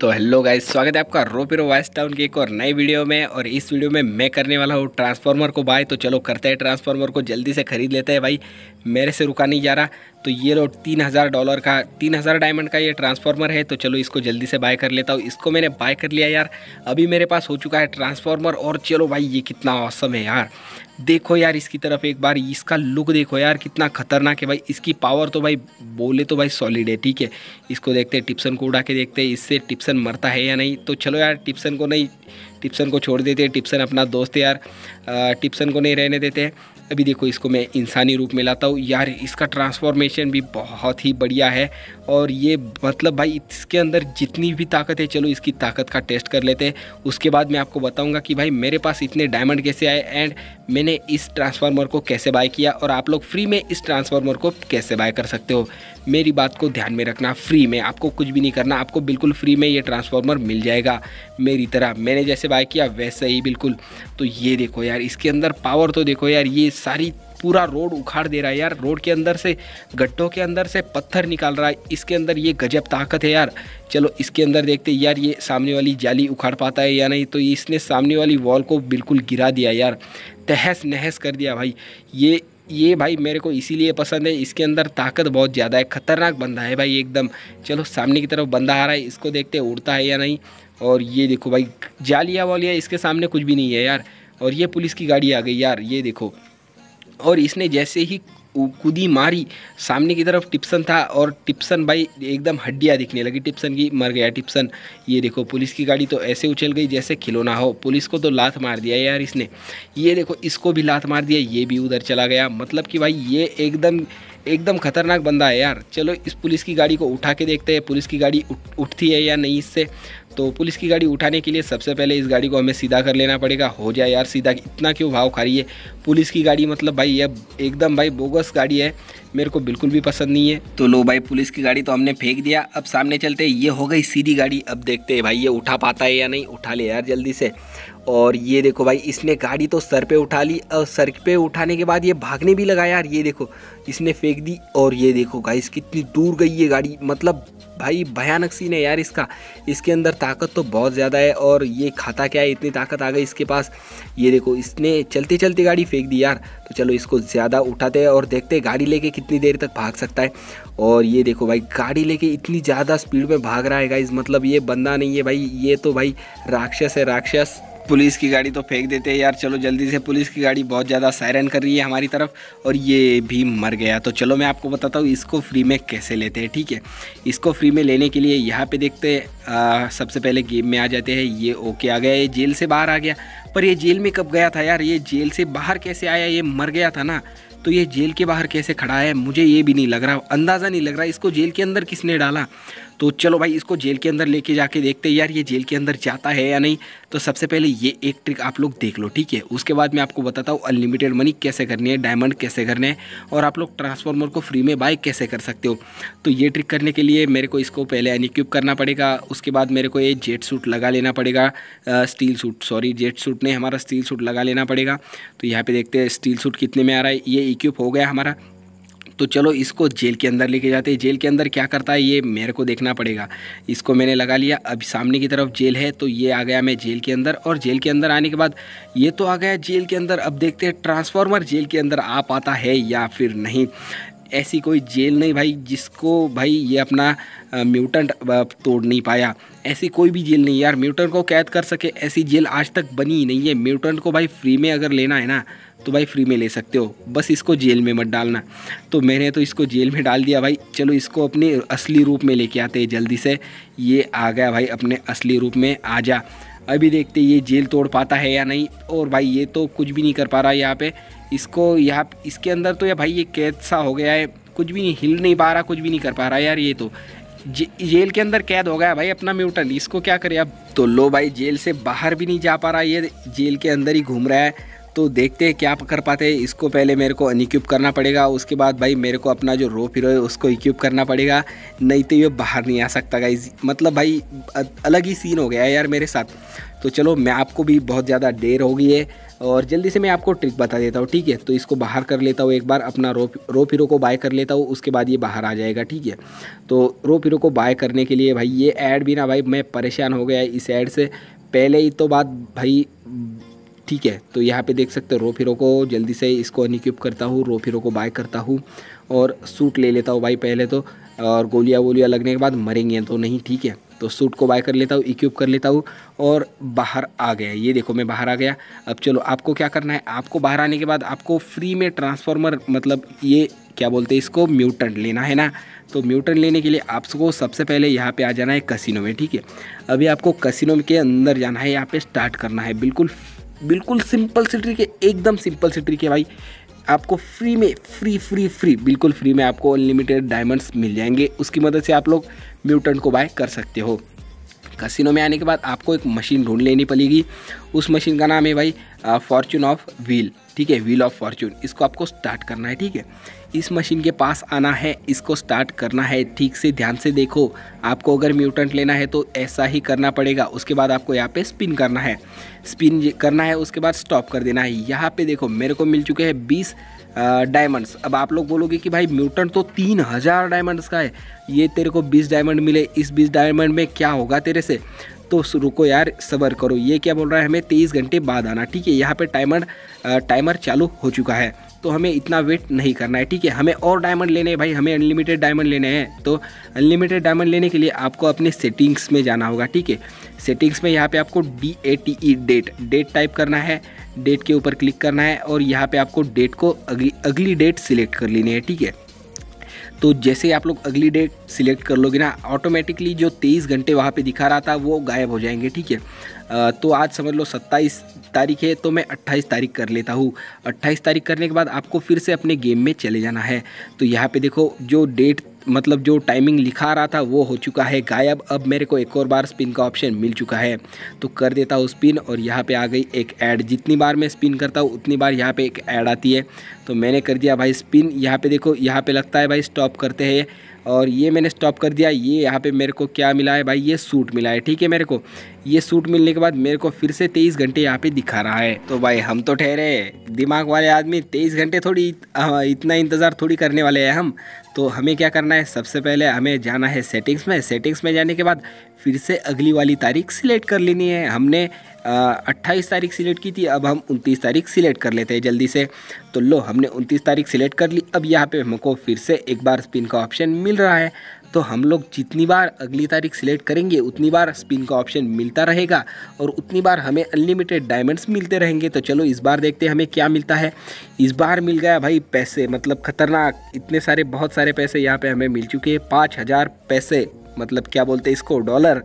तो hello guys स्वागत है आपका रो पिरो वाइस टाउन की एक और नई वीडियो में और इस वीडियो में मैं करने वाला हूँ ट्रांसफार्मर को बाय तो चलो करते हैं ट्रांसफार्मर को जल्दी से खरीद लेते हैं भाई मेरे से रुका नहीं जा रहा तो ये लो तीन हज़ार डॉलर का तीन हज़ार डायमंड का ये ट्रांसफार्मर है तो चलो इसको जल्दी से बाय कर लेता हूँ इसको मैंने बाय कर लिया यार अभी मेरे पास हो चुका है ट्रांसफार्मर और चलो भाई ये कितना औसम है यार देखो यार इसकी तरफ एक बार इसका लुक देखो यार कितना खतरनाक है भाई इसकी पावर तो भाई बोले तो भाई सॉलिड है ठीक है इसको देखते हैं टिप्सन को उड़ा के देखते हैं इससे टिप्सन मरता है या नहीं तो चलो यार टिप्सन को नहीं टिप्सन को छोड़ देते हैं टिप्सन अपना दोस्त है यार टिप्सन को नहीं रहने देते हैं अभी देखो इसको मैं इंसानी रूप में लाता हूँ यार इसका ट्रांसफॉर्मेशन भी बहुत ही बढ़िया है और ये मतलब भाई इसके अंदर जितनी भी ताकत है चलो इसकी ताकत का टेस्ट कर लेते हैं उसके बाद मैं आपको बताऊंगा कि भाई मेरे पास इतने डायमंड कैसे आए एंड मैंने इस ट्रांसफार्मर को कैसे बाय किया और आप लोग फ्री में इस ट्रांसफार्मर को कैसे बाय कर सकते हो मेरी बात को ध्यान में रखना फ्री में आपको कुछ भी नहीं करना आपको बिल्कुल फ्री में ये ट्रांसफार्मर मिल जाएगा मेरी तरह मैंने जैसे बाय किया वैसे ही बिल्कुल तो ये देखो यार इसके अंदर पावर तो देखो यार ये सारी पूरा रोड उखाड़ दे रहा है यार रोड के अंदर से गड्ढों के अंदर से पत्थर निकाल रहा है इसके अंदर ये गजब ताकत है यार चलो इसके अंदर देखते यार ये सामने वाली जाली उखाड़ पाता है या नहीं तो इसने सामने वाली वॉल को बिल्कुल गिरा दिया यार तहस नहस कर दिया भाई ये ये भाई मेरे को इसीलिए पसंद है इसके अंदर ताकत बहुत ज़्यादा है ख़तरनाक बंदा है भाई एकदम चलो सामने की तरफ बंदा आ रहा है इसको देखते उड़ता है या नहीं और ये देखो भाई जालिया वालिया इसके सामने कुछ भी नहीं है यार और ये पुलिस की गाड़ी आ गई यार ये देखो और इसने जैसे ही कूदी मारी सामने की तरफ टिप्सन था और टिप्सन भाई एकदम हड्डियाँ दिखने लगी टिप्सन की मर गया टिप्सन ये देखो पुलिस की गाड़ी तो ऐसे उछल गई जैसे खिलौना हो पुलिस को तो लात मार दिया यार इसने ये देखो इसको भी लात मार दिया ये भी उधर चला गया मतलब कि भाई ये एकदम एकदम खतरनाक बंदा है यार चलो इस पुलिस की गाड़ी को उठा के देखते हैं पुलिस की गाड़ी उठ, उठती है या नहीं इससे तो पुलिस की गाड़ी उठाने के लिए सबसे पहले इस गाड़ी को हमें सीधा कर लेना पड़ेगा हो जाए यार सीधा इतना क्यों भाव खा रही है पुलिस की गाड़ी मतलब भाई यह एकदम भाई बोगस गाड़ी है मेरे को बिल्कुल भी पसंद नहीं है तो लो भाई पुलिस की गाड़ी तो हमने फेंक दिया अब सामने चलते ये हो गई सीधी गाड़ी अब देखते हैं भाई ये उठा पाता है या नहीं उठा ले यार जल्दी से और ये देखो भाई इसने गाड़ी तो सर पे उठा ली और सर पे उठाने के बाद ये भागने भी लगा यार ये देखो इसने फेंक दी और ये देखो गाइस कितनी दूर गई ये गाड़ी मतलब भाई भयानक सीन है यार इसका इसके अंदर ताकत तो बहुत ज़्यादा है और ये खाता क्या है इतनी ताकत आ गई इसके पास ये देखो इसने चलते चलते गाड़ी फेंक दी यार तो चलो इसको ज़्यादा उठाते हैं और देखते हैं गाड़ी लेके कितनी देर तक भाग सकता है और ये देखो भाई गाड़ी लेके इतनी ज़्यादा स्पीड में भाग रहा है गाइज मतलब ये बंदा नहीं है भाई ये तो भाई राक्षस है राक्षस पुलिस की गाड़ी तो फेंक देते हैं यार चलो जल्दी से पुलिस की गाड़ी बहुत ज़्यादा सायरन कर रही है हमारी तरफ और ये भी मर गया तो चलो मैं आपको बताता हूँ इसको फ्री में कैसे लेते हैं ठीक है इसको फ्री में लेने के लिए यहाँ पे देखते आ, सबसे पहले गेम में आ जाते हैं ये ओके आ गया ये जेल से बाहर आ गया पर ये जेल में कब गया था यार ये जेल से बाहर कैसे आया ये मर गया था ना तो ये जेल के बाहर कैसे खड़ा है मुझे ये भी नहीं लग रहा अंदाज़ा नहीं लग रहा इसको जेल के अंदर किसने डाला तो चलो भाई इसको जेल के अंदर लेके जाके देखते हैं यार ये जेल के अंदर जाता है या नहीं तो सबसे पहले ये एक ट्रिक आप लोग देख लो ठीक है उसके बाद मैं आपको बताता हूँ अनलिमिटेड मनी कैसे करनी है डायमंड कैसे करने हैं और आप लोग ट्रांसफॉर्मर को फ्री में बाय कैसे कर सकते हो तो ये ट्रिक करने के लिए मेरे को इसको पहले अनिक्यूब करना पड़ेगा उसके बाद मेरे को ये जेट सूट लगा लेना पड़ेगा steel suit sorry jet suit ने हमारा स्टील सूट लगा लेना पड़ेगा तो यहाँ पर देखते हैं स्टील सूट कितने में आ रहा है ये इक्यूब हो गया हमारा तो चलो इसको जेल के अंदर लेके जाते हैं जेल के अंदर क्या करता है ये मेरे को देखना पड़ेगा इसको मैंने लगा लिया अब सामने की तरफ जेल है तो ये आ गया मैं जेल के अंदर और जेल के अंदर आने के बाद ये तो आ गया जेल के अंदर अब देखते हैं ट्रांसफार्मर जेल के अंदर आ पाता है या फिर नहीं ऐसी कोई जेल नहीं भाई जिसको भाई ये अपना म्यूटेंट तोड़ नहीं पाया ऐसी कोई भी जेल नहीं यार म्यूटेंट को कैद कर सके ऐसी जेल आज तक बनी ही नहीं है म्यूटेंट को भाई फ्री में अगर लेना है ना तो भाई फ्री में ले सकते हो बस इसको जेल में मत डालना तो मैंने तो इसको जेल में डाल दिया भाई चलो इसको अपने असली रूप में लेके आते हैं जल्दी से ये आ गया भाई अपने असली रूप में आ जा अभी देखते ये जेल तोड़ पाता है या नहीं और भाई ये तो कुछ भी नहीं कर पा रहा है यहाँ पर इसको यहाँ इसके अंदर तो या भाई ये कैद सा हो गया है कुछ भी नहीं हिल नहीं पा रहा कुछ भी नहीं कर पा रहा यार ये तो जे, जेल के अंदर कैद हो गया भाई अपना म्यूटन इसको क्या करे अब तो लो भाई जेल से बाहर भी नहीं जा पा रहा ये जेल के अंदर ही घूम रहा है तो देखते हैं क्या कर पाते हैं इसको पहले मेरे को अनइक्यूब करना पड़ेगा उसके बाद भाई मेरे को अपना जो रोप हीरो है उसको इक्यूब करना पड़ेगा नहीं तो ये बाहर नहीं आ सकता गाइज मतलब भाई अलग ही सीन हो गया है यार मेरे साथ तो चलो मैं आपको भी बहुत ज़्यादा देर हो गई है और जल्दी से मैं आपको ट्रिक बता देता हूँ ठीक है तो इसको बाहर कर लेता हूँ एक बार अपना रोप रोप हीरो को बाय कर लेता हूँ उसके बाद ये बाहर आ जाएगा ठीक है तो रोप हीरो को बाय करने के लिए भाई ये ऐड भी ना भाई मैं परेशान हो गया इस ऐड से पहले ही तो बात भाई ठीक है तो यहाँ पे देख सकते हो रोफ को जल्दी से इसको अनिक्यूब करता हूँ रोफ को बाय करता हूँ और सूट ले लेता हूँ भाई पहले तो और गोलियाँ वोलियाँ लगने के बाद मरेंगे तो नहीं ठीक है तो सूट को बाय कर लेता हूँ इक्यूब कर लेता हूँ और बाहर आ गया ये देखो मैं बाहर आ गया अब चलो आपको क्या करना है आपको बाहर आने के बाद आपको फ्री में ट्रांसफॉर्मर मतलब ये क्या बोलते हैं इसको म्यूटेंट लेना है ना तो म्यूटेंट लेने के लिए आपको सबसे पहले यहाँ पे आ जाना है कसिनो में ठीक है अभी आपको कसिनो के अंदर जाना है यहाँ पे स्टार्ट करना है बिल्कुल बिल्कुल सिंपल सी ट्रिक है एकदम सिंपल सी ट्रिक है भाई आपको फ्री में फ्री फ्री फ्री बिल्कुल फ्री में आपको अनलिमिटेड डायमंड्स मिल जाएंगे उसकी मदद से आप लोग म्यूटेंट को बाय कर सकते हो कसिनो में आने के बाद आपको एक मशीन ढूंढ लेनी पड़ेगी उस मशीन का नाम है भाई फॉर्चून ऑफ व्हील ठीक है व्हील ऑफ फॉर्चून इसको आपको स्टार्ट करना है ठीक है इस मशीन के पास आना है इसको स्टार्ट करना है ठीक से ध्यान से देखो आपको अगर म्यूटेंट लेना है तो ऐसा ही करना पड़ेगा उसके बाद आपको यहाँ पे स्पिन करना है स्पिन करना है उसके बाद स्टॉप कर देना है यहाँ पे देखो मेरे को मिल चुके हैं बीस डायमंड्स अब आप लोग बोलोगे कि भाई म्यूटेंट तो तीन हज़ार डायमंड्स का है ये तेरे को बीस डायमंड मिले इस बीस डायमंड में क्या होगा तेरे से तो रुको यार सबर करो ये क्या बोल रहा है हमें तेईस घंटे बाद आना ठीक है यहाँ पे टाइमर टाइमर चालू हो चुका है तो हमें इतना वेट नहीं करना है ठीक है हमें और डायमंड लेने हैं भाई हमें अनलिमिटेड डायमंड लेने हैं तो अनलिमिटेड डायमंड लेने के लिए आपको अपने सेटिंग्स में जाना होगा ठीक है सेटिंग्स में यहाँ पे आपको D A T E date date type करना है डेट के ऊपर क्लिक करना है और यहाँ पर आपको डेट को अगली अगली डेट सिलेक्ट कर लेनी है ठीक है तो जैसे आप लोग अगली डेट सिलेक्ट कर लोगे ना ऑटोमेटिकली जो तेईस घंटे वहाँ पे दिखा रहा था वो गायब हो जाएंगे ठीक है तो आज समझ लो सत्ताईस तारीख है तो मैं अट्ठाईस तारीख कर लेता हूँ अट्ठाईस तारीख करने के बाद आपको फिर से अपने गेम में चले जाना है तो यहाँ पे देखो जो डेट मतलब जो टाइमिंग लिखा रहा था वो हो चुका है गायब अब मेरे को एक और बार स्पिन का ऑप्शन मिल चुका है तो कर देता हूँ स्पिन और यहाँ पे आ गई एक ऐड जितनी बार मैं स्पिन करता हूँ उतनी बार यहाँ पे एक ऐड आती है तो मैंने कर दिया भाई स्पिन यहाँ पे देखो यहाँ पे लगता है भाई स्टॉप करते हैं और ये मैंने स्टॉप कर दिया ये यहाँ पे मेरे को क्या मिला है भाई ये सूट मिला है ठीक है मेरे को ये सूट मिलने के बाद मेरे को फिर से तेईस घंटे यहाँ पे दिखा रहा है तो भाई हम तो ठहरे दिमाग वाले आदमी तेईस घंटे थोड़ी इतना इंतज़ार थोड़ी करने वाले हैं हम तो हमें क्या करना है सबसे पहले हमें जाना है सेटिंग्स में सेटिंग्स में जाने के बाद फिर से अगली वाली तारीख सिलेक्ट कर लेनी है हमने अट्ठाईस तारीख सिलेक्ट की थी अब हम उनतीस तारीख सिलेक्ट कर लेते हैं जल्दी से तो लो हमने उनतीस तारीख सिलेक्ट कर ली अब यहाँ पे हमको फिर से एक बार स्पिन का ऑप्शन मिल रहा है तो हम लोग जितनी बार अगली तारीख सिलेक्ट करेंगे उतनी बार स्पिन का ऑप्शन मिलता रहेगा और उतनी बार हमें अनलिमिटेड डायमंड्स मिलते रहेंगे तो चलो इस बार देखते हैं हमें क्या मिलता है इस बार मिल गया भाई पैसे मतलब खतरनाक इतने सारे बहुत सारे पैसे यहाँ पे हमें मिल चुके हैं पाँच हज़ार पैसे मतलब क्या बोलते हैं इसको डॉलर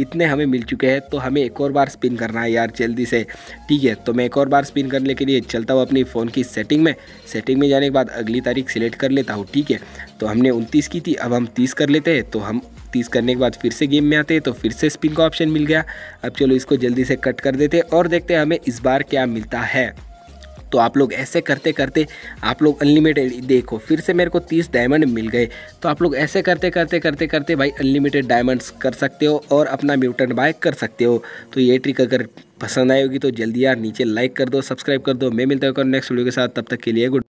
इतने हमें मिल चुके हैं तो हमें एक और बार स्पिन करना है यार जल्दी से ठीक है तो मैं एक और बार स्पिन करने के लिए चलता हूँ अपनी फ़ोन की सेटिंग में सेटिंग में जाने के बाद अगली तारीख सिलेक्ट कर लेता हूँ ठीक है तो हमने उनतीस की थी अब हम तीस कर लेते हैं तो हम तीस करने के बाद फिर से गेम में आते हैं तो फिर से स्पिन का ऑप्शन मिल गया अब चलो इसको जल्दी से कट कर देते और देखते हैं हमें इस बार क्या मिलता है तो आप लोग ऐसे करते करते आप लोग अनलिमिटेड देखो फिर से मेरे को तीस डायमंड मिल गए तो आप लोग ऐसे करते करते करते करते भाई अनलिमिटेड डायमंड्स कर सकते हो और अपना म्यूटेंट बाय कर सकते हो तो ये ट्रिक अगर पसंद आएगी तो जल्दी यार नीचे लाइक कर दो सब्सक्राइब कर दो मैं मिलता हूँ नेक्स्ट वीडियो के साथ तब तक के लिए गुड